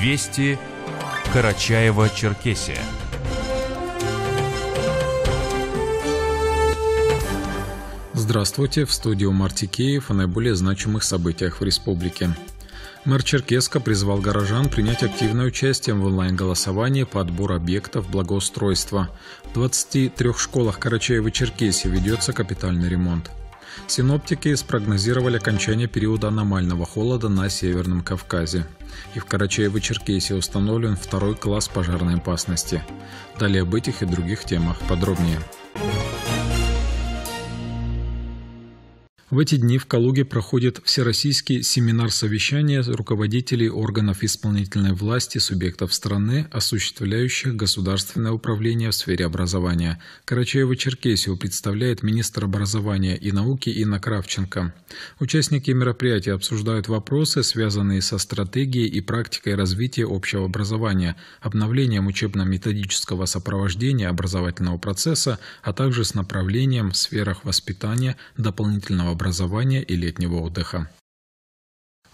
Вести Карачаева-Черкесия. Здравствуйте, в студию Марти Киев о наиболее значимых событиях в республике. Мэр Черкеска призвал горожан принять активное участие в онлайн-голосовании по отбору объектов благоустройства. В 23 школах Карачаева-Черкесии ведется капитальный ремонт. Синоптики спрогнозировали окончание периода аномального холода на Северном Кавказе. И в Карачаево-Черкесии установлен второй класс пожарной опасности. Далее об этих и других темах подробнее. В эти дни в Калуге проходит Всероссийский семинар совещания руководителей органов исполнительной власти субъектов страны, осуществляющих государственное управление в сфере образования. Карачаево-Черкесию представляет министр образования и науки Инна Кравченко. Участники мероприятия обсуждают вопросы, связанные со стратегией и практикой развития общего образования, обновлением учебно-методического сопровождения образовательного процесса, а также с направлением в сферах воспитания, дополнительного образования и летнего отдыха.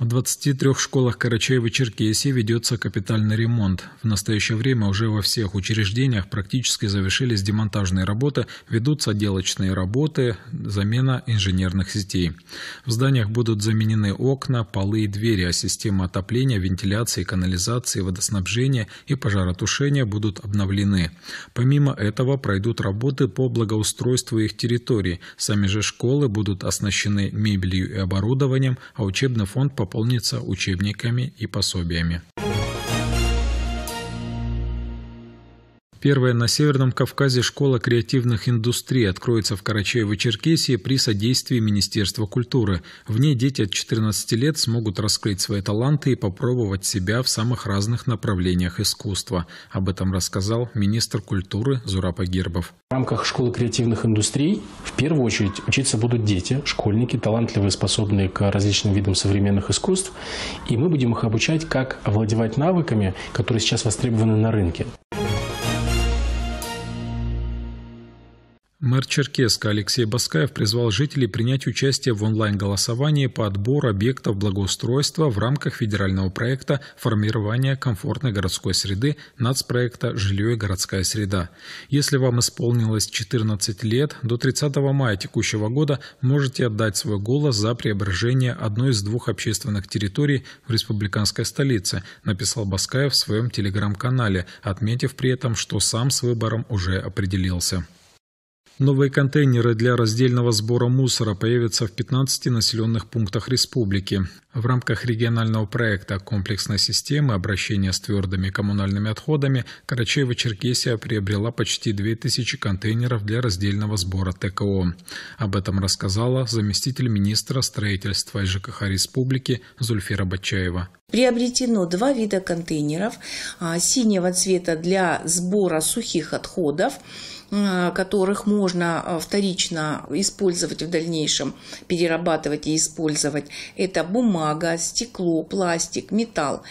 В 23 школах Карачаева-Черкесии ведется капитальный ремонт. В настоящее время уже во всех учреждениях практически завершились демонтажные работы, ведутся отделочные работы, замена инженерных сетей. В зданиях будут заменены окна, полы и двери, а системы отопления, вентиляции, канализации, водоснабжения и пожаротушения будут обновлены. Помимо этого пройдут работы по благоустройству их территорий. Сами же школы будут оснащены мебелью и оборудованием, а учебный фонд – по пополнится учебниками и пособиями. Первая на Северном Кавказе школа креативных индустрий откроется в Карачаево-Черкесии при содействии Министерства культуры. В ней дети от 14 лет смогут раскрыть свои таланты и попробовать себя в самых разных направлениях искусства. Об этом рассказал министр культуры Зураб Гербов. В рамках школы креативных индустрий в первую очередь учиться будут дети, школьники, талантливые, способные к различным видам современных искусств. И мы будем их обучать, как овладевать навыками, которые сейчас востребованы на рынке. Мэр Черкеска Алексей Баскаев призвал жителей принять участие в онлайн-голосовании по отбору объектов благоустройства в рамках федерального проекта «Формирование комфортной городской среды» нацпроекта «Жилье и городская среда». Если вам исполнилось 14 лет, до 30 мая текущего года можете отдать свой голос за преображение одной из двух общественных территорий в республиканской столице, написал Баскаев в своем телеграм-канале, отметив при этом, что сам с выбором уже определился. Новые контейнеры для раздельного сбора мусора появятся в 15 населенных пунктах республики. В рамках регионального проекта комплексной системы обращения с твердыми коммунальными отходами Карачаево-Черкесия приобрела почти 2000 контейнеров для раздельного сбора ТКО. Об этом рассказала заместитель министра строительства и ЖКХ республики Зульфира Бачаева. Приобретено два вида контейнеров а, синего цвета для сбора сухих отходов Э, которых можно э, вторично использовать в дальнейшем, перерабатывать и использовать. Это бумага, стекло, пластик, металл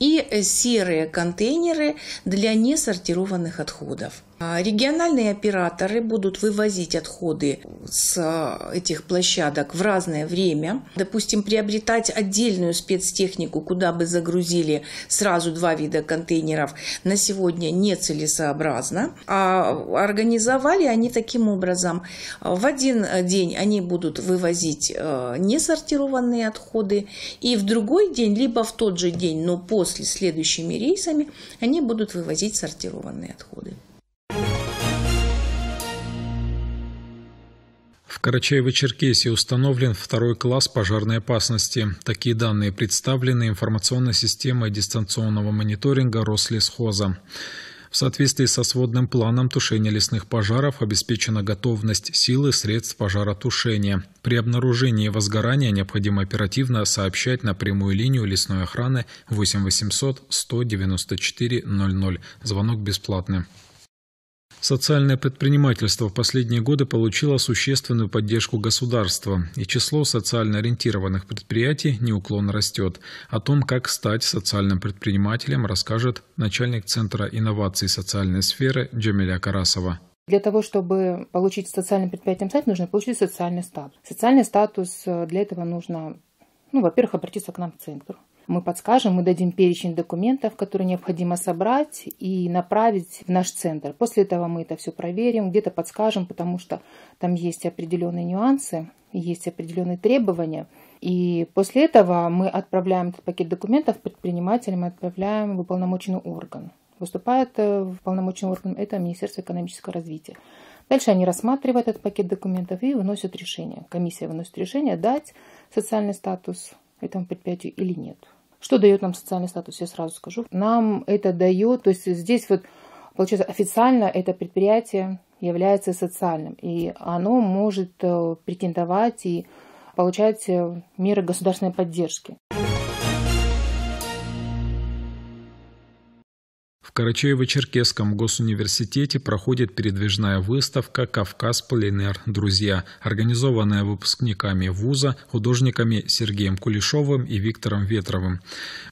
и э, серые контейнеры для несортированных отходов. А, региональные операторы будут вывозить отходы с а, этих площадок в разное время. Допустим, приобретать отдельную спецтехнику, куда бы загрузили сразу два вида контейнеров, на сегодня нецелесообразно. А организовали они таким образом. В один день они будут вывозить а, несортированные отходы, и в другой день, либо в тот же день, но после следующими рейсами, они будут вывозить сортированные отходы. Карачаево-Черкесии установлен второй класс пожарной опасности. Такие данные представлены информационной системой дистанционного мониторинга Рослесхоза. В соответствии со сводным планом тушения лесных пожаров обеспечена готовность силы средств пожаротушения. При обнаружении возгорания необходимо оперативно сообщать на прямую линию лесной охраны 8 800 194 00. Звонок бесплатный. Социальное предпринимательство в последние годы получило существенную поддержку государства, и число социально ориентированных предприятий неуклонно растет. О том, как стать социальным предпринимателем, расскажет начальник Центра инноваций социальной сферы Джамиля Карасова. Для того, чтобы получить социальным предприятием стать, нужно получить социальный статус. Социальный статус э, для этого нужно, ну, во-первых, обратиться к нам в центр мы подскажем, мы дадим перечень документов, которые необходимо собрать и направить в наш центр. После этого мы это все проверим, где-то подскажем, потому что там есть определенные нюансы, есть определенные требования. И после этого мы отправляем этот пакет документов предпринимателям и отправляем в уполномоченный орган. Выступает э, в полномоченный орган это Министерство экономического развития. Дальше они рассматривают этот пакет документов и выносят решение. Комиссия выносит решение дать социальный статус этому предприятию или нет. Что дает нам социальный статус, я сразу скажу. Нам это дает, то есть здесь вот, получается, официально это предприятие является социальным, и оно может э, претендовать и получать э, меры государственной поддержки. Карачаево-Черкесском госуниверситете проходит передвижная выставка «Кавказ Полинер. Друзья», организованная выпускниками вуза, художниками Сергеем Кулешовым и Виктором Ветровым.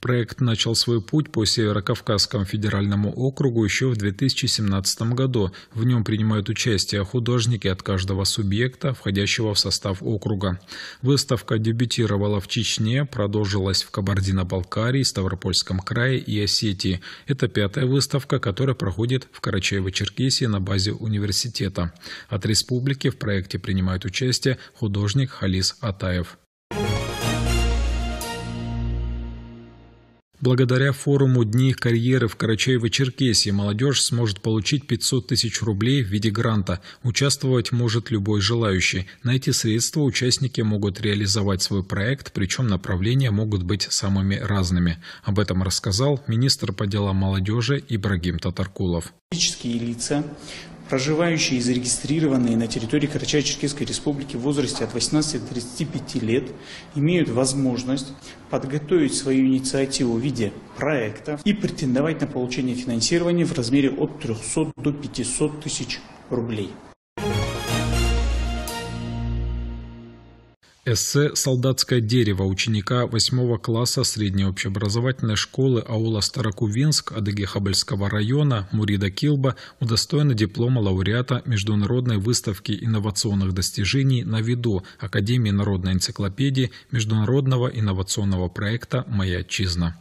Проект начал свой путь по северокавказскому федеральному округу еще в 2017 году. В нем принимают участие художники от каждого субъекта, входящего в состав округа. Выставка дебютировала в Чечне, продолжилась в Кабардино-Балкарии, Ставропольском крае и Осетии. Это пятая выставка, которая проходит в Карачаево-Черкесии на базе университета. От республики в проекте принимает участие художник Халис Атаев. Благодаря форуму «Дни карьеры» в Карачаево-Черкесии молодежь сможет получить 500 тысяч рублей в виде гранта. Участвовать может любой желающий. На эти средства участники могут реализовать свой проект, причем направления могут быть самыми разными. Об этом рассказал министр по делам молодежи Ибрагим Татаркулов. Физические лица проживающие и зарегистрированные на территории Карачаево-Черкесской Республики в возрасте от 18 до 35 лет имеют возможность подготовить свою инициативу в виде проекта и претендовать на получение финансирования в размере от 300 до 500 тысяч рублей. Эссе «Солдатское дерево» ученика 8 класса средней общеобразовательной школы аула Старокувинск Адыгехабальского района Мурида Килба удостоена диплома лауреата Международной выставки инновационных достижений на виду Академии народной энциклопедии Международного инновационного проекта «Моя отчизна».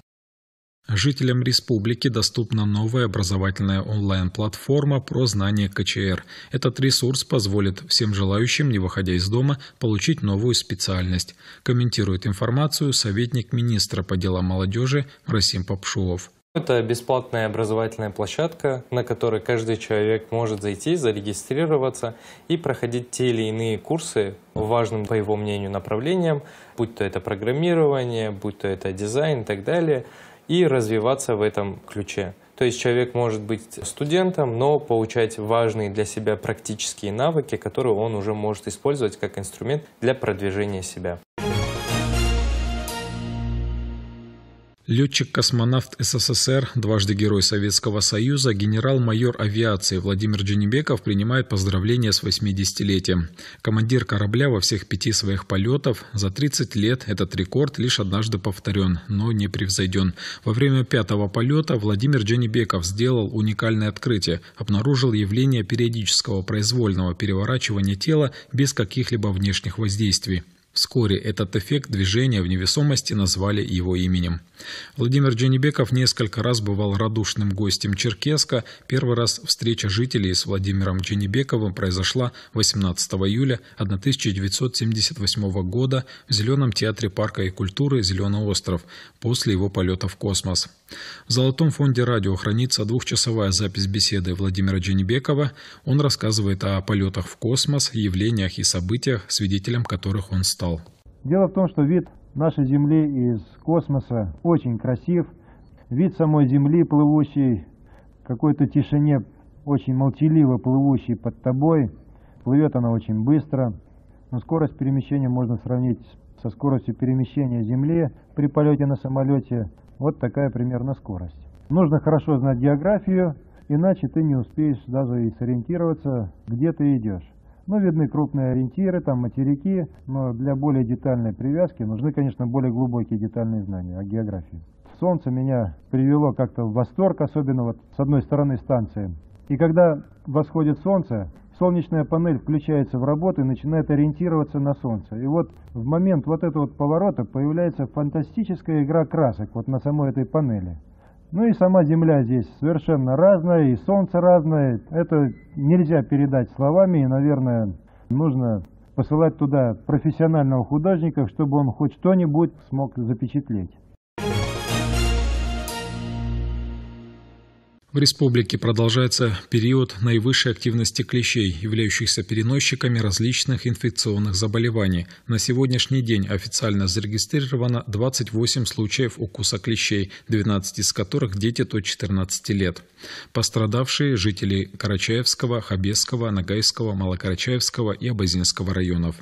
Жителям республики доступна новая образовательная онлайн-платформа про знания КЧР. Этот ресурс позволит всем желающим, не выходя из дома, получить новую специальность. Комментирует информацию советник министра по делам молодежи Расим Попшулов. Это бесплатная образовательная площадка, на которой каждый человек может зайти, зарегистрироваться и проходить те или иные курсы важным, по его мнению, направлениям, будь то это программирование, будь то это дизайн и так далее – и развиваться в этом ключе. То есть человек может быть студентом, но получать важные для себя практические навыки, которые он уже может использовать как инструмент для продвижения себя. Летчик-космонавт СССР, дважды Герой Советского Союза, генерал-майор авиации Владимир Дженебеков принимает поздравления с 80-летием. Командир корабля во всех пяти своих полетов. За 30 лет этот рекорд лишь однажды повторен, но не превзойден. Во время пятого полета Владимир Дженебеков сделал уникальное открытие. Обнаружил явление периодического произвольного переворачивания тела без каких-либо внешних воздействий. Вскоре этот эффект движения в невесомости назвали его именем. Владимир Джанибеков несколько раз бывал радушным гостем Черкеска. Первый раз встреча жителей с Владимиром Джанибековым произошла 18 июля 1978 года в Зеленом театре парка и культуры «Зеленый остров» после его полета в космос. В Золотом фонде радио хранится двухчасовая запись беседы Владимира Джанибекова. Он рассказывает о полетах в космос, явлениях и событиях, свидетелем которых он стал канал. Дело в том, что вид нашей Земли из космоса очень красив. Вид самой Земли, плывущей в какой-то тишине, очень молчаливо плывущей под тобой. Плывет она очень быстро. Но скорость перемещения можно сравнить со скоростью перемещения Земли при полете на самолете. Вот такая примерно скорость. Нужно хорошо знать географию, иначе ты не успеешь даже и сориентироваться, где ты идешь. Ну, видны крупные ориентиры, там материки, но для более детальной привязки нужны, конечно, более глубокие детальные знания о географии. Солнце меня привело как-то в восторг, особенно вот с одной стороны станции. И когда восходит солнце, солнечная панель включается в работу и начинает ориентироваться на солнце. И вот в момент вот этого вот поворота появляется фантастическая игра красок вот на самой этой панели. Ну и сама Земля здесь совершенно разная, и Солнце разное. Это нельзя передать словами, и, наверное, нужно посылать туда профессионального художника, чтобы он хоть что-нибудь смог запечатлеть. В республике продолжается период наивысшей активности клещей, являющихся переносчиками различных инфекционных заболеваний. На сегодняшний день официально зарегистрировано 28 случаев укуса клещей, 12 из которых дети до 14 лет. Пострадавшие – жители Карачаевского, Хабесского, Ногайского, Малокарачаевского и Абазинского районов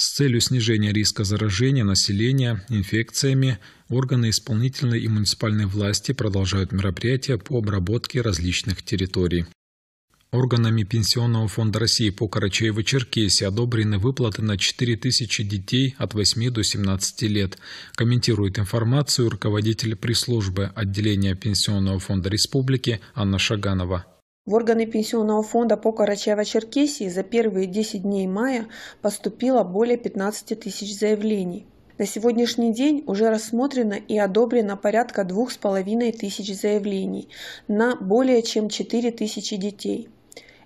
с целью снижения риска заражения населения инфекциями органы исполнительной и муниципальной власти продолжают мероприятия по обработке различных территорий. Органами Пенсионного фонда России по Карачаево-Черкесии одобрены выплаты на 4000 детей от 8 до 17 лет. Комментирует информацию руководитель пресс-службы отделения Пенсионного фонда Республики Анна Шаганова. В органы Пенсионного фонда по Карачаево-Черкесии за первые 10 дней мая поступило более 15 тысяч заявлений. На сегодняшний день уже рассмотрено и одобрено порядка 2,5 тысяч заявлений на более чем 4 тысячи детей.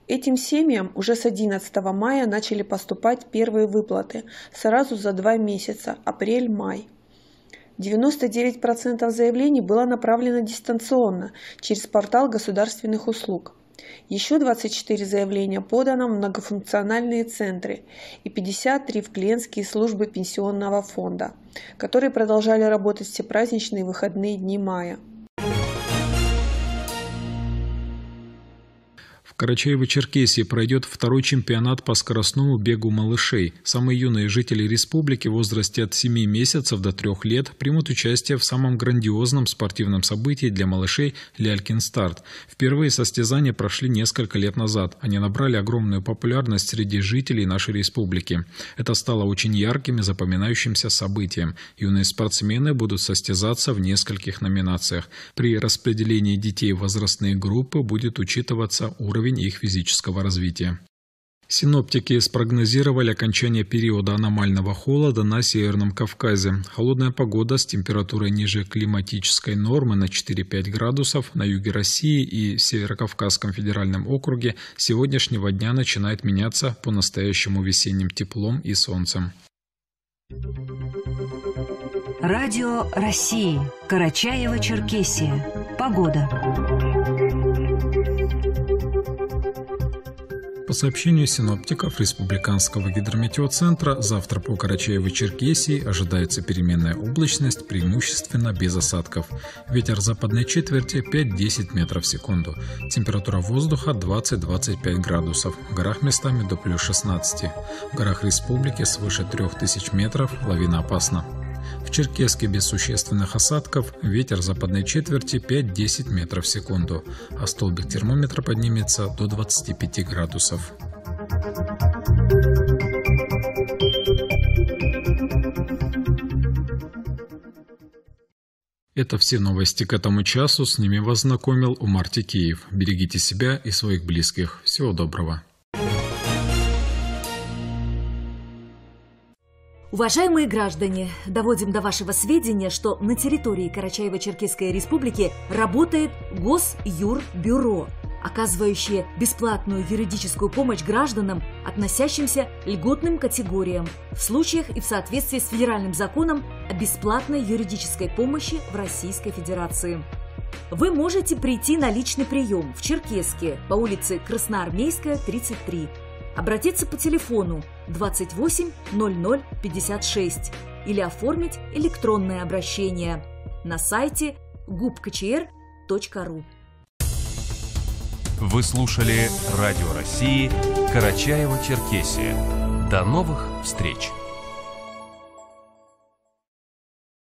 Этим семьям уже с 11 мая начали поступать первые выплаты, сразу за два месяца – апрель-май. 99% заявлений было направлено дистанционно через портал государственных услуг. Еще 24 заявления подано в многофункциональные центры и 53 в клиентские службы пенсионного фонда, которые продолжали работать все праздничные выходные дни мая. Карачаево-Черкесии пройдет второй чемпионат по скоростному бегу малышей. Самые юные жители республики в возрасте от 7 месяцев до 3 лет примут участие в самом грандиозном спортивном событии для малышей «Лялькин старт». Впервые состязания прошли несколько лет назад. Они набрали огромную популярность среди жителей нашей республики. Это стало очень ярким и запоминающимся событием. Юные спортсмены будут состязаться в нескольких номинациях. При распределении детей в возрастные группы будет учитываться уровень уровень их физического развития. Синоптики спрогнозировали окончание периода аномального холода на Северном Кавказе. Холодная погода с температурой ниже климатической нормы на 4-5 градусов на юге России и Северокавказском федеральном округе сегодняшнего дня начинает меняться по-настоящему весенним теплом и солнцем. Радио России. Карачаево-Черкесия. Погода. По сообщению синоптиков Республиканского гидрометеоцентра, завтра по Карачаево-Черкесии ожидается переменная облачность, преимущественно без осадков. Ветер западной четверти 5-10 метров в секунду. Температура воздуха 20-25 градусов. В горах местами до плюс 16. В горах республики свыше 3000 метров лавина опасна. В Черкеске без существенных осадков, ветер западной четверти 5-10 метров в секунду, а столбик термометра поднимется до 25 градусов. Это все новости к этому часу. С ними вас знакомил Умар Тикеев. Берегите себя и своих близких. Всего доброго. Уважаемые граждане, доводим до вашего сведения, что на территории Карачаево-Черкесской республики работает Госюрбюро, оказывающее бесплатную юридическую помощь гражданам, относящимся льготным категориям, в случаях и в соответствии с федеральным законом о бесплатной юридической помощи в Российской Федерации. Вы можете прийти на личный прием в Черкеске по улице Красноармейская, 33 обратиться по телефону 28 00 56 или оформить электронное обращение на сайте gubkчр.ру. Вы слушали Радио России «Карачаево-Черкесия». До новых встреч!